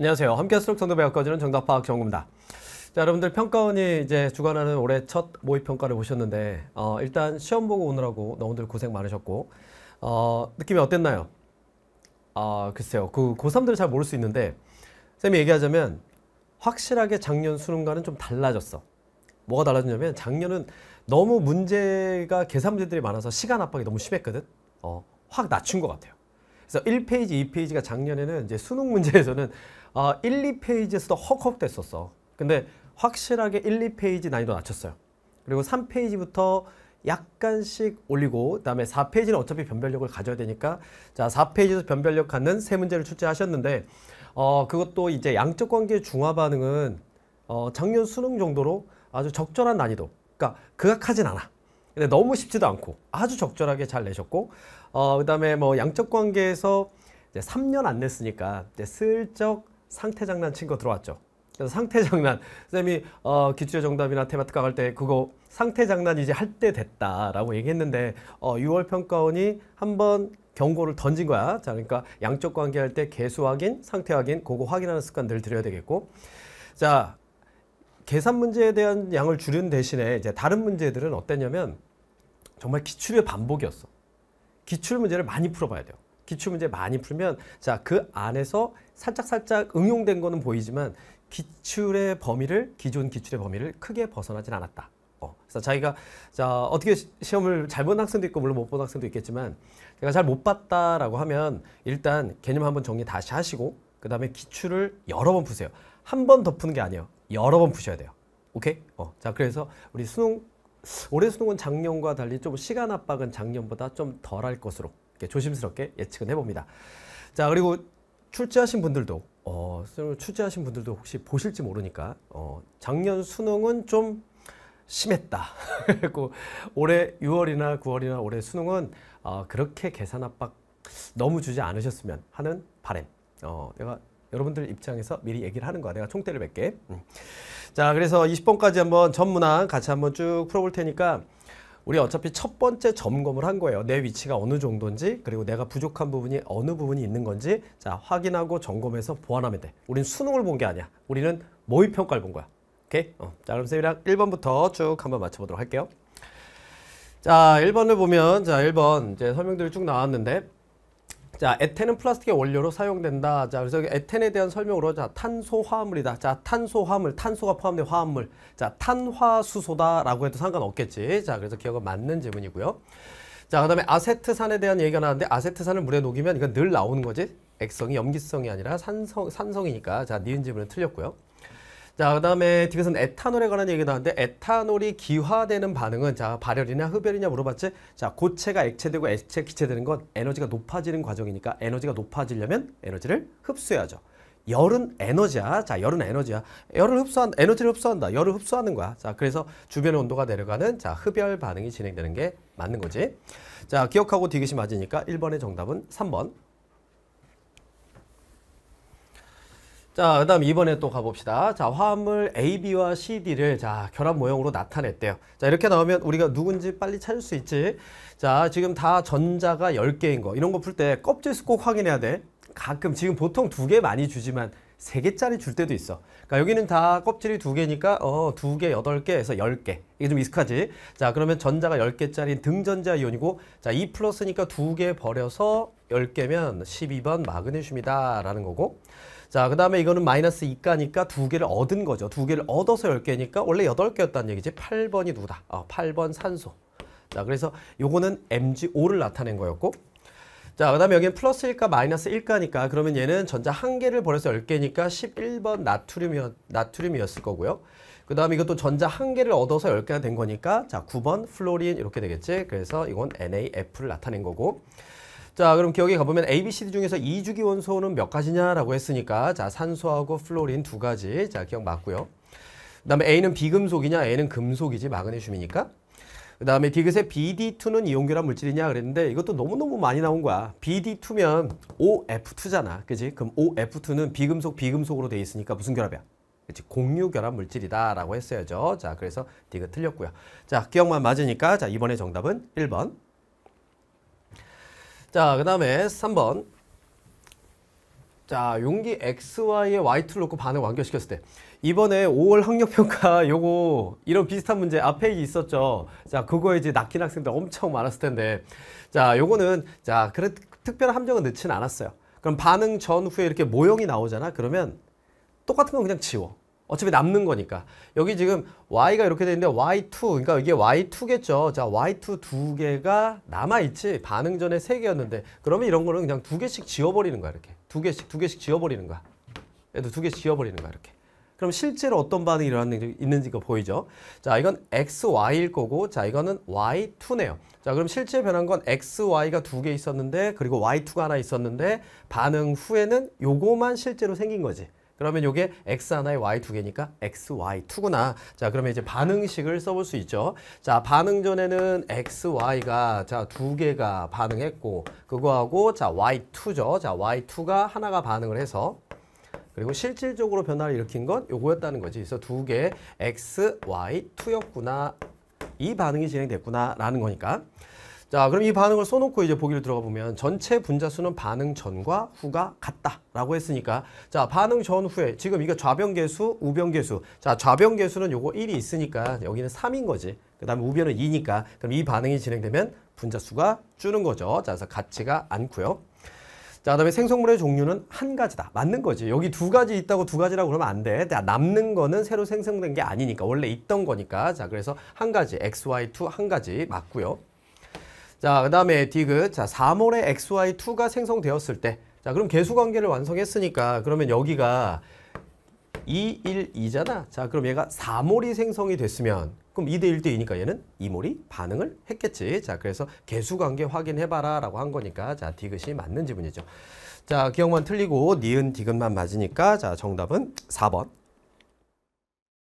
안녕하세요. 함께 수록 정도 배워가지는 정답 파악 정구입니다. 자, 여러분들 평가원이 이제 주관하는 올해 첫 모의 평가를 보셨는데 어, 일단 시험 보고 오느라고 너무들 고생 많으셨고 어, 느낌이 어땠나요? 아, 글쎄요. 그 고3들은 잘 모를 수 있는데 쌤이 얘기하자면 확실하게 작년 수능과는 좀 달라졌어. 뭐가 달라졌냐면 작년은 너무 문제가 계산 문제들이 많아서 시간 압박이 너무 심했거든. 어, 확 낮춘 것 같아요. 그래서 1페이지, 2페이지가 작년에는 이제 수능 문제에서는 아, 1, 2페이지에서도 헉헉 됐었어. 근데 확실하게 1, 2페이지 난이도 낮췄어요. 그리고 3페이지부터 약간씩 올리고 그다음에 4페이지는 어차피 변별력을 가져야 되니까 자 4페이지에서 변별력 갖는 세 문제를 출제하셨는데 어 그것도 이제 양적 관계 의 중화 반응은 어 작년 수능 정도로 아주 적절한 난이도 그러니까 극악하진 않아 근데 너무 쉽지도 않고 아주 적절하게 잘 내셨고 어, 그다음에 뭐 양적 관계에서 이제 3년 안 냈으니까 이제 슬쩍 상태 장난 친 거 들어왔죠. 그래서 상태 장난 선생님이 어, 기출의 정답이나 테마특강 할 때 그거 상태 장난 이제 할 때 됐다라고 얘기했는데 어, 6월 평가원이 한번 경고를 던진 거야. 자, 그러니까 양적 관계할 때 개수 확인, 상태 확인, 그거 확인하는 습관 들드려야 되겠고. 자, 계산 문제에 대한 양을 줄인 대신에 이제 다른 문제들은 어땠냐면 정말 기출의 반복이었어. 기출 문제를 많이 풀어봐야 돼요. 기출 문제 많이 풀면 자 그 안에서 살짝살짝 응용된 거는 보이지만 기출의 범위를 기존 기출의 범위를 크게 벗어나진 않았다. 어, 그래서 자기가 자 어떻게 시험을 잘 본 학생도 있고 물론 못 본 학생도 있겠지만 제가 잘 못 봤다라고 하면 일단 개념 한번 정리 다시 하시고 그 다음에 기출을 여러 번 푸세요. 한 번 더 푸는 게 아니에요. 여러 번 푸셔야 돼요. 오케이? 어. 자, 그래서 우리 수능 올해 수능은 작년과 달리 좀 시간 압박은 작년보다 좀 덜할 것으로 이렇게 조심스럽게 예측은 해봅니다. 자, 그리고 출제하신 분들도 어, 수능을 출제하신 분들도 혹시 보실지 모르니까 어, 작년 수능은 좀 심했다. 그리고 올해 6월이나 9월이나 올해 수능은 어, 그렇게 계산 압박 너무 주지 않으셨으면 하는 바램. 어, 내가 여러분들 입장에서 미리 얘기를 하는 거야. 내가 총대를 몇 개. 음. 자, 그래서 20번까지 한번 전문항 같이 한번 쭉 풀어볼 테니까 우리 어차피 첫 번째 점검을 한 거예요. 내 위치가 어느 정도인지 그리고 내가 부족한 부분이 어느 부분이 있는 건지 자 확인하고 점검해서 보완하면 돼. 우린 수능을 본 게 아니야. 우리는 모의평가를 본 거야. 오케이? 어. 자 그럼 쌤이랑 1번부터 쭉 한번 맞춰보도록 할게요. 자 1번을 보면 자 1번 이제 설명들이 쭉 나왔는데 자, 에텐은 플라스틱의 원료로 사용된다. 자, 그래서 에텐에 대한 설명으로 자, 탄소 화합물이다. 자, 탄소 화합물, 탄소가 포함된 화합물. 자, 탄화수소다라고 해도 상관없겠지. 자, 그래서 기억은 맞는 질문이고요. 자, 그다음에 아세트산에 대한 얘기가 나왔는데 아세트산을 물에 녹이면 이건 늘 나오는 거지. 액성이 염기성이 아니라 산성 산성이니까 자, 니은 질문은 틀렸고요. 자, 그다음에 뒤에서는 에탄올에 관한 얘기 나왔는데 에탄올이 기화되는 반응은 자, 발열이냐 흡열이냐 물어봤지. 자, 고체가 액체되고 액체 기체되는 건 에너지가 높아지는 과정이니까 에너지가 높아지려면 에너지를 흡수해야죠. 열은 에너지야. 자, 열은 에너지야. 열을 흡수한 에너지를 흡수한다. 열을 흡수하는 거야. 자, 그래서 주변의 온도가 내려가는 자, 흡열 반응이 진행되는 게 맞는 거지. 자, 기억하고 디귿이 맞으니까 1번의 정답은 3번. 자, 그 다음 이번에 또 가봅시다. 자, 화합물 AB와 CD를 자, 결합 모형으로 나타냈대요. 자, 이렇게 나오면 우리가 누군지 빨리 찾을 수 있지. 자, 지금 다 전자가 1 0개인 거. 이런 거 풀 때 껍질수 꼭 확인해야 돼. 가끔 지금 보통 두 개 많이 주지만 세 개짜리 줄 때도 있어. 그러니까 여기는 다 껍질이 두 개니까 어, 두 개, 여덟 개에서 열 개. 이게 좀 익숙하지? 자, 그러면 전자가 열 개짜리 등전자 이온이고 자, 이 플러스니까 두 개 버려서 열개면 십이 번 마그네슘이다라는 거고. 자, 그 다음에 이거는 마이너스 이가니까두 개를 얻은 거죠. 두 개를 얻어서 열개니까 원래 여덟 개였다는 얘기지. 팔번이 누구다? 어, 8번 산소. 자, 그래서 요거는 MgO를 나타낸 거였고 자, 그 다음에 여기는 플러스 1가 마이너스 1가니까 그러면 얘는 전자 한 개를 버려서 10개니까 11번 나트륨이었, 나트륨이었을 거고요. 그 다음에 이것도 전자 한 개를 얻어서 10개가 된 거니까 자 9번 플로린 이렇게 되겠지. 그래서 이건 NaF를 나타낸 거고 자 그럼 기억에 가보면 ABCD 중에서 2주기 원소는 몇 가지냐라고 했으니까 자 산소하고 플로린 두 가지 자 기억 맞고요. 그 다음에 A는 비금속이냐 A는 금속이지 마그네슘이니까 그 다음에 디귿의 BD2는 이온결합 물질이냐 그랬는데 이것도 너무너무 많이 나온 거야. BD2면 OF2잖아. 그지? 그럼 OF2는 비금속 비금속으로 돼 있으니까 무슨 결합이야? 그치? 공유결합 물질이다 라고 했어야죠. 자 그래서 디귿 틀렸고요. 자 기억만 맞으니까 자 이번에 정답은 1번. 자그 다음에 3번. 자 용기 XY에 Y2를 놓고 반응 완결시켰을 때 이번에 5월 학력평가 요거 이런 비슷한 문제 앞에 있었죠 자 그거에 이제 낚인 학생들 엄청 많았을 텐데 자 요거는 자 그래 특별한 함정은 넣지는 않았어요 그럼 반응 전후에 이렇게 모형이 나오잖아 그러면 똑같은 건 그냥 지워 어차피 남는 거니까. 여기 지금 y가 이렇게 되는데 y2, 그러니까 이게 y2겠죠. 자, y2 두 개가 남아있지. 반응 전에 세 개였는데. 그러면 이런 거는 그냥 두 개씩 지워버리는 거야, 이렇게. 두 개씩, 두 개씩 지워버리는 거야. 얘도 두 개씩 지워버리는 거야, 이렇게. 그럼 실제로 어떤 반응이 일어났는지 있는지가 보이죠. 자, 이건 XY일 거고, 자, 이거는 Y2네요. 자, 그럼 실제 변한 건 XY가 두 개 있었는데, 그리고 Y2가 하나 있었는데, 반응 후에는 요거만 실제로 생긴 거지. 그러면 이게 x 하나에 y 두 개니까 x, y 투구나. 자, 그러면 이제 반응식을 써볼 수 있죠. 자, 반응 전에는 x, y가 자 두 개가 반응했고 그거하고 자 y 투죠 자, y 투가 하나가 반응을 해서 그리고 실질적으로 변화를 일으킨 건 요거였다는 거지. 그래서 두 개 x, y 투였구나. 이 반응이 진행됐구나 라는 거니까 자, 그럼 이 반응을 써놓고 이제 보기를 들어가 보면 전체 분자수는 반응 전과 후가 같다라고 했으니까 자, 반응 전후에 지금 이거 좌변계수, 우변계수. 자, 좌변계수는 요거 1이 있으니까 여기는 3인 거지. 그 다음에 우변은 2니까 그럼 이 반응이 진행되면 분자수가 줄는 거죠. 자, 그래서 같지가 않고요. 자, 그다음에 생성물의 종류는 한 가지다. 맞는 거지. 여기 두 가지 있다고 두 가지라고 그러면 안 돼. 남는 거는 새로 생성된 게 아니니까 원래 있던 거니까. 자, 그래서 한 가지 x y 2한 가지 맞고요. 자, 그 다음에 디귿. 자, 3월에 XY2가 생성되었을 때. 자, 그럼 개수 관계를 완성했으니까 그러면 여기가 2, 1, 2잖아. 자, 그럼 얘가 4몰이 생성이 됐으면 그럼 2대 1대 2니까 얘는 2몰이 반응을 했겠지. 자, 그래서 개수 관계 확인해봐라 라고 한 거니까 자, 디귿이 맞는 지문이죠. 자, 기억만 틀리고 니은 디귿만 맞으니까 자, 정답은 4번.